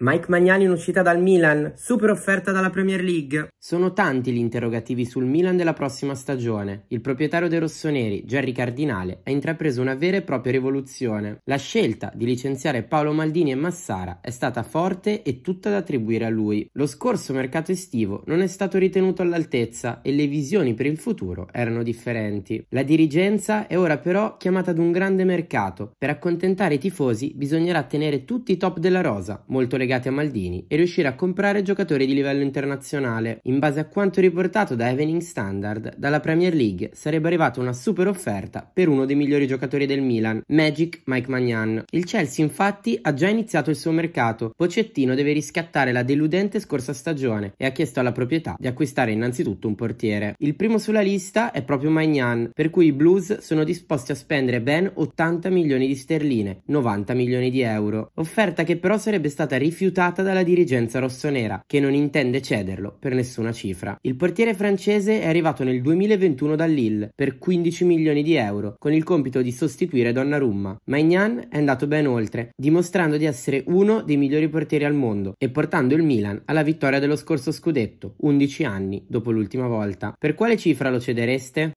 Mike Magnani in uscita dal Milan, super offerta dalla Premier League. Sono tanti gli interrogativi sul Milan della prossima stagione. Il proprietario dei rossoneri, Gerry Cardinale, ha intrapreso una vera e propria rivoluzione. La scelta di licenziare Paolo Maldini e Massara è stata forte e tutta da attribuire a lui. Lo scorso mercato estivo non è stato ritenuto all'altezza e le visioni per il futuro erano differenti. La dirigenza è ora però chiamata ad un grande mercato. Per accontentare i tifosi bisognerà tenere tutti i top della rosa, molto legati legati a Maldini e riuscire a comprare giocatori di livello internazionale. In base a quanto riportato da Evening Standard, dalla Premier League sarebbe arrivata una super offerta per uno dei migliori giocatori del Milan, Magic Mike Magnan. Il Chelsea infatti ha già iniziato il suo mercato, Pocettino deve riscattare la deludente scorsa stagione e ha chiesto alla proprietà di acquistare innanzitutto un portiere. Il primo sulla lista è proprio Magnan, per cui i Blues sono disposti a spendere ben 80 milioni di sterline, 90 milioni di euro, offerta che però sarebbe stata rifiutata rifiutata dalla dirigenza rossonera, che non intende cederlo per nessuna cifra. Il portiere francese è arrivato nel 2021 da Lille per 15 milioni di euro, con il compito di sostituire Donnarumma. Maignan è andato ben oltre, dimostrando di essere uno dei migliori portieri al mondo e portando il Milan alla vittoria dello scorso scudetto, 11 anni dopo l'ultima volta. Per quale cifra lo cedereste?